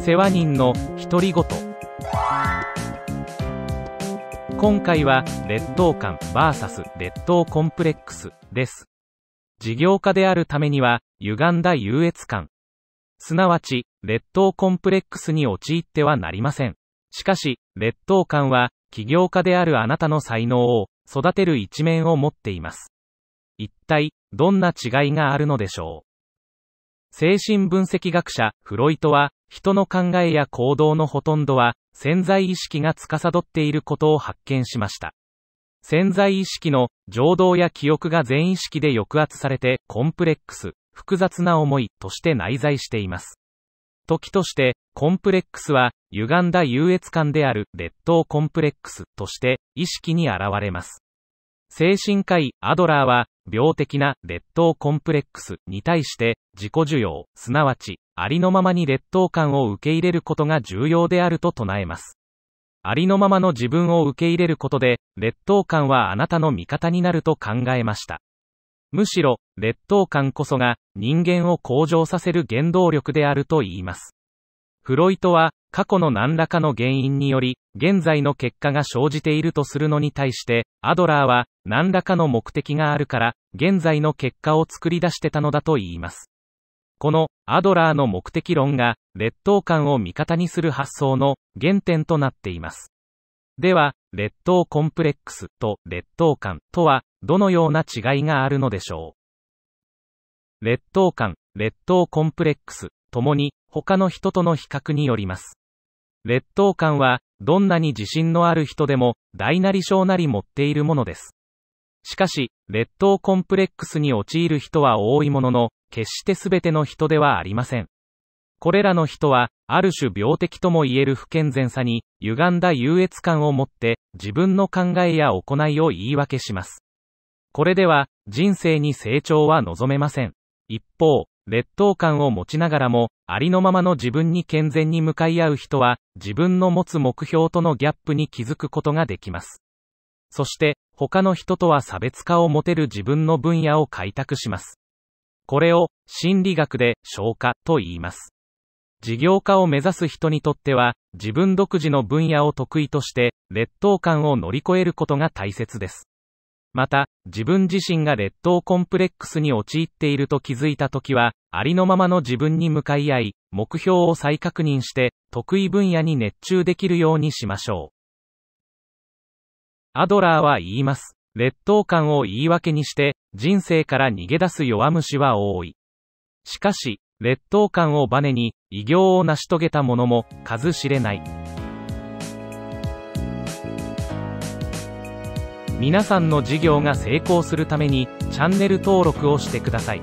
世話人の独り言今回は劣等感 VS 劣等コンプレックスです事業家であるためには歪んだ優越感すなわち劣等コンプレックスに陥ってはなりませんしかし劣等感は起業家であるあなたの才能を育てる一面を持っています一体どんな違いがあるのでしょう精神分析学者、フロイトは、人の考えや行動のほとんどは、潜在意識が司っていることを発見しました。潜在意識の、情動や記憶が全意識で抑圧されて、コンプレックス、複雑な思いとして内在しています。時として、コンプレックスは、歪んだ優越感である劣等コンプレックスとして、意識に現れます。精神科医、アドラーは、病的な劣等コンプレックスに対して自己需要、すなわち、ありのままに劣等感を受け入れることが重要であると唱えます。ありのままの自分を受け入れることで、劣等感はあなたの味方になると考えました。むしろ、劣等感こそが人間を向上させる原動力であると言います。フロイトは、過去の何らかの原因により、現在の結果が生じているとするのに対して、アドラーは、何らかの目的があるから、現在の結果を作り出してたのだと言います。この、アドラーの目的論が、劣等感を味方にする発想の原点となっています。では、劣等コンプレックスと劣等感とは、どのような違いがあるのでしょう。劣等感、劣等コンプレックス、ともに、他の人との比較によります。劣等感は、どんなに自信のある人でも、大なり小なり持っているものです。しかし、劣等コンプレックスに陥る人は多いものの、決して全ての人ではありません。これらの人は、ある種病的とも言える不健全さに、歪んだ優越感を持って、自分の考えや行いを言い訳します。これでは、人生に成長は望めません。一方、劣等感を持ちながらも、ありのままの自分に健全に向かい合う人は、自分の持つ目標とのギャップに気づくことができます。そして、他の人とは差別化を持てる自分の分野を開拓します。これを心理学で消化と言います。事業化を目指す人にとっては、自分独自の分野を得意として、劣等感を乗り越えることが大切です。また、自分自身が劣等コンプレックスに陥っていると気づいたときは、ありのままの自分に向かい合い、目標を再確認して、得意分野に熱中できるようにしましょう。アドラーは言います。劣等感を言い訳にして、人生から逃げ出す弱虫は多い。しかし、劣等感をバネに、偉業を成し遂げた者も数知れない。皆さんの事業が成功するために、チャンネル登録をしてください。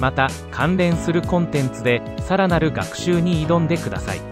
また、関連するコンテンツで、さらなる学習に挑んでください。